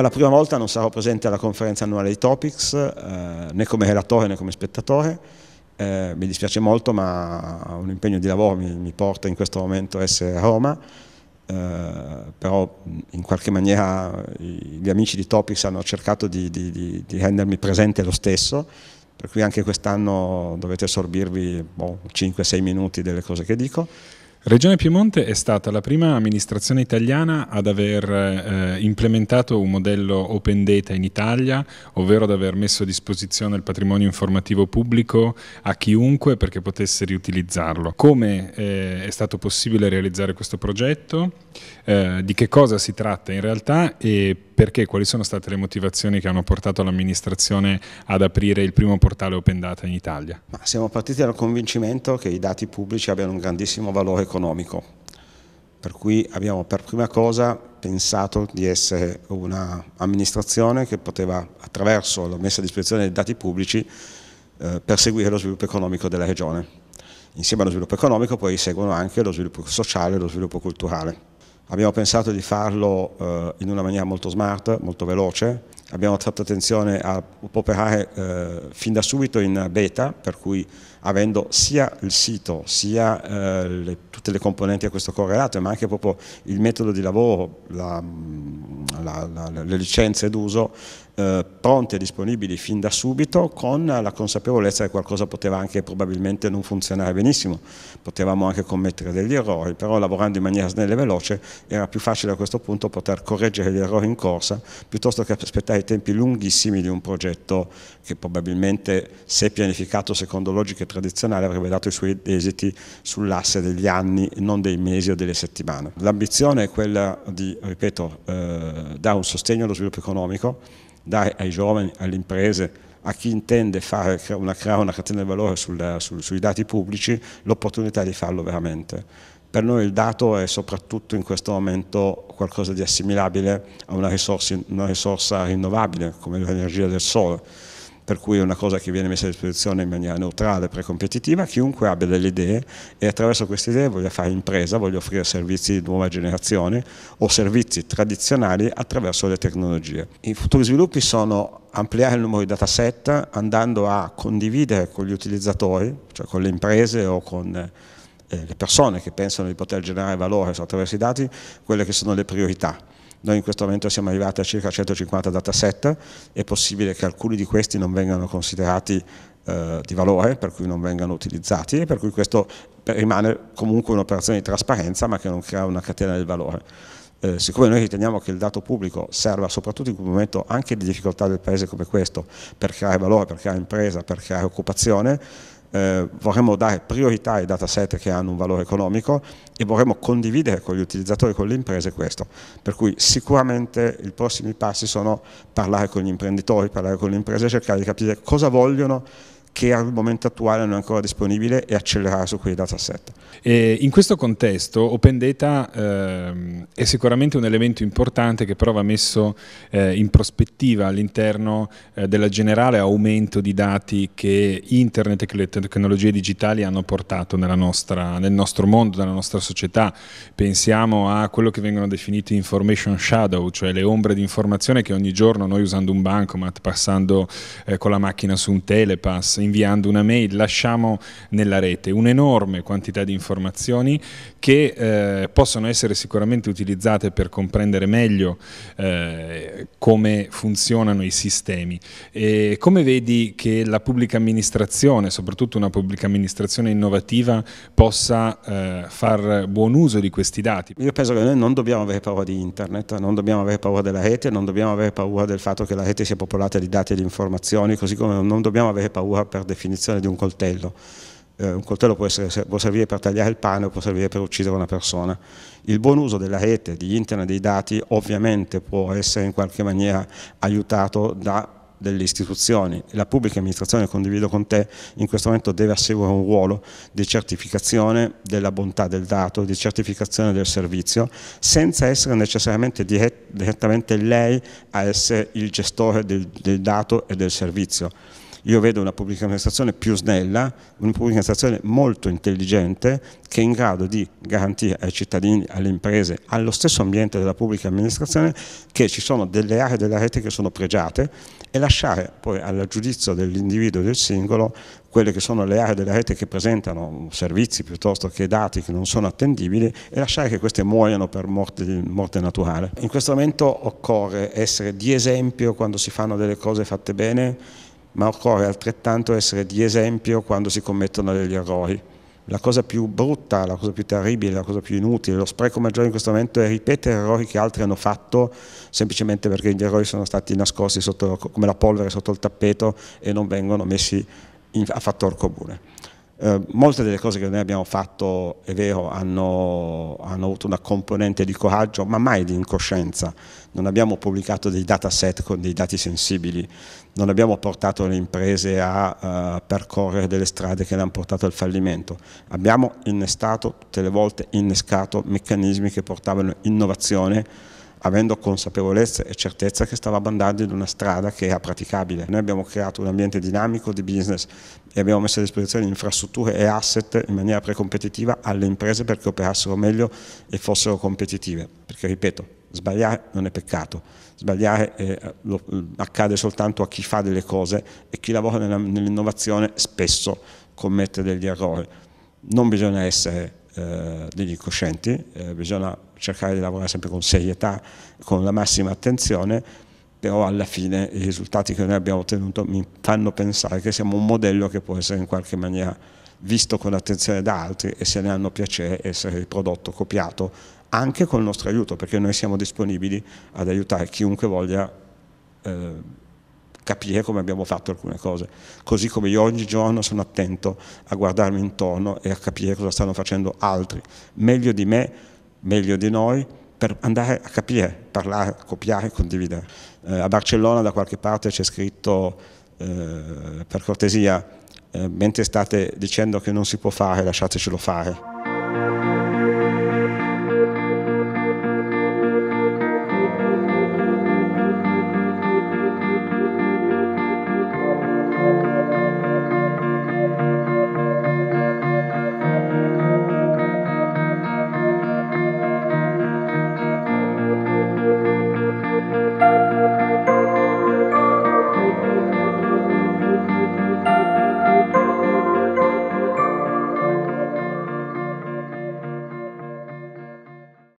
per la prima volta non sarò presente alla conferenza annuale di Topics, eh, né come relatore né come spettatore, eh, mi dispiace molto ma un impegno di lavoro mi, mi porta in questo momento a essere a Roma, Uh, però in qualche maniera gli amici di Topics hanno cercato di, di, di, di rendermi presente lo stesso, per cui anche quest'anno dovete sorbirvi boh, 5-6 minuti delle cose che dico. Regione Piemonte è stata la prima amministrazione italiana ad aver eh, implementato un modello open data in Italia, ovvero ad aver messo a disposizione il patrimonio informativo pubblico a chiunque perché potesse riutilizzarlo. Come eh, è stato possibile realizzare questo progetto, eh, di che cosa si tratta in realtà e perché, quali sono state le motivazioni che hanno portato l'amministrazione ad aprire il primo portale Open Data in Italia? Ma siamo partiti dal convincimento che i dati pubblici abbiano un grandissimo valore economico, per cui abbiamo per prima cosa pensato di essere un'amministrazione che poteva, attraverso la messa a disposizione dei dati pubblici, eh, perseguire lo sviluppo economico della regione. Insieme allo sviluppo economico poi seguono anche lo sviluppo sociale e lo sviluppo culturale. Abbiamo pensato di farlo eh, in una maniera molto smart, molto veloce, abbiamo tratto attenzione a operare eh, fin da subito in beta, per cui avendo sia il sito, sia eh, le, tutte le componenti a questo correlato, ma anche proprio il metodo di lavoro, la, mm, la, la, le licenze d'uso eh, pronte e disponibili fin da subito, con la consapevolezza che qualcosa poteva anche probabilmente non funzionare benissimo, potevamo anche commettere degli errori, però lavorando in maniera snella e veloce era più facile a questo punto poter correggere gli errori in corsa piuttosto che aspettare ai tempi lunghissimi di un progetto che probabilmente se pianificato secondo logiche tradizionali avrebbe dato i suoi esiti sull'asse degli anni, e non dei mesi o delle settimane. L'ambizione è quella di, ripeto, eh, dare un sostegno allo sviluppo economico, dare ai giovani, alle imprese, a chi intende fare, una, creare una catena di valore sul, su, sui dati pubblici l'opportunità di farlo veramente per noi il dato è soprattutto in questo momento qualcosa di assimilabile a una risorsa, una risorsa rinnovabile come l'energia del sole, per cui è una cosa che viene messa a disposizione in maniera neutrale, precompetitiva, chiunque abbia delle idee e attraverso queste idee voglia fare impresa, voglia offrire servizi di nuova generazione o servizi tradizionali attraverso le tecnologie. I futuri sviluppi sono ampliare il numero di dataset andando a condividere con gli utilizzatori, cioè con le imprese o con eh, le persone che pensano di poter generare valore attraverso i dati, quelle che sono le priorità. Noi in questo momento siamo arrivati a circa 150 dataset, è possibile che alcuni di questi non vengano considerati eh, di valore, per cui non vengano utilizzati, e per cui questo rimane comunque un'operazione di trasparenza ma che non crea una catena del valore. Eh, siccome noi riteniamo che il dato pubblico serva soprattutto in un momento anche di difficoltà del paese come questo per creare valore, per creare impresa, per creare occupazione, eh, vorremmo dare priorità ai dataset che hanno un valore economico e vorremmo condividere con gli utilizzatori e con le imprese questo. Per cui sicuramente i prossimi passi sono parlare con gli imprenditori, parlare con le imprese, cercare di capire cosa vogliono che al momento attuale non è ancora disponibile e accelerare su quei dataset. E in questo contesto Open Data eh, è sicuramente un elemento importante che però va messo eh, in prospettiva all'interno eh, del generale aumento di dati che internet e che le tecnologie digitali hanno portato nostra, nel nostro mondo, nella nostra società. Pensiamo a quello che vengono definiti information shadow, cioè le ombre di informazione che ogni giorno noi usando un bancomat, passando eh, con la macchina su un telepass, inviando una mail, lasciamo nella rete un'enorme quantità di informazioni che eh, possono essere sicuramente utilizzate per comprendere meglio eh, come funzionano i sistemi. E come vedi che la pubblica amministrazione, soprattutto una pubblica amministrazione innovativa, possa eh, far buon uso di questi dati? Io penso che noi non dobbiamo avere paura di internet, non dobbiamo avere paura della rete, non dobbiamo avere paura del fatto che la rete sia popolata di dati e di informazioni, così come non dobbiamo avere paura per definizione di un coltello. Eh, un coltello può, essere, può, servire per tagliare il pane o può servire per uccidere una persona. Il buon uso della rete, di internet, dei dati ovviamente può essere in qualche maniera aiutato da delle istituzioni. La pubblica amministrazione, condivido con te, in questo momento deve assumere un ruolo di certificazione della bontà del dato, di certificazione del servizio, senza essere necessariamente direttamente lei a essere il gestore del, del dato e del servizio io vedo una pubblica amministrazione più snella, una pubblica amministrazione molto intelligente che è in grado di garantire ai cittadini, alle imprese, allo stesso ambiente della pubblica amministrazione che ci sono delle aree della rete che sono pregiate e lasciare poi al giudizio dell'individuo e del singolo quelle che sono le aree della rete che presentano servizi piuttosto che dati che non sono attendibili e lasciare che queste muoiano per morte, morte naturale. In questo momento occorre essere di esempio quando si fanno delle cose fatte bene ma occorre altrettanto essere di esempio quando si commettono degli errori. La cosa più brutta, la cosa più terribile, la cosa più inutile, lo spreco maggiore in questo momento è ripetere errori che altri hanno fatto semplicemente perché gli errori sono stati nascosti sotto, come la polvere sotto il tappeto e non vengono messi in, a fattor comune. Eh, molte delle cose che noi abbiamo fatto, è vero, hanno, hanno, avuto una componente di coraggio, ma mai di incoscienza. Non abbiamo pubblicato dei dataset con dei dati sensibili, non abbiamo portato le imprese a uh, percorrere delle strade che le hanno portato al fallimento. Abbiamo innestato, tutte le volte innescato, meccanismi che portavano innovazione avendo consapevolezza e certezza che stava andando in una strada che era praticabile. Noi abbiamo creato un ambiente dinamico di business e abbiamo messo a disposizione infrastrutture e asset in maniera precompetitiva alle imprese perché operassero meglio e fossero competitive. Perché ripeto, sbagliare non è peccato, sbagliare eh, lo, eh, accade soltanto a chi fa delle cose e chi lavora nell'innovazione spesso commette degli errori. Non bisogna essere eh, degli incoscienti, eh, bisogna cercare di lavorare sempre con serietà, con la massima attenzione, però alla fine i risultati che noi abbiamo ottenuto mi fanno pensare che siamo un modello che può essere in qualche maniera visto con attenzione da altri e se ne hanno piacere essere riprodotto, copiato, anche col nostro aiuto, perché noi siamo disponibili ad aiutare chiunque voglia eh, capire come abbiamo fatto alcune cose, così come io ogni giorno sono attento a guardarmi intorno e a capire cosa stanno facendo altri, meglio di me, meglio di noi, per andare a capire, parlare, copiare, condividere. Eh, a Barcellona da qualche parte c'è scritto, eh, per cortesia, eh, mentre state dicendo che non si può fare, lasciatecelo fare.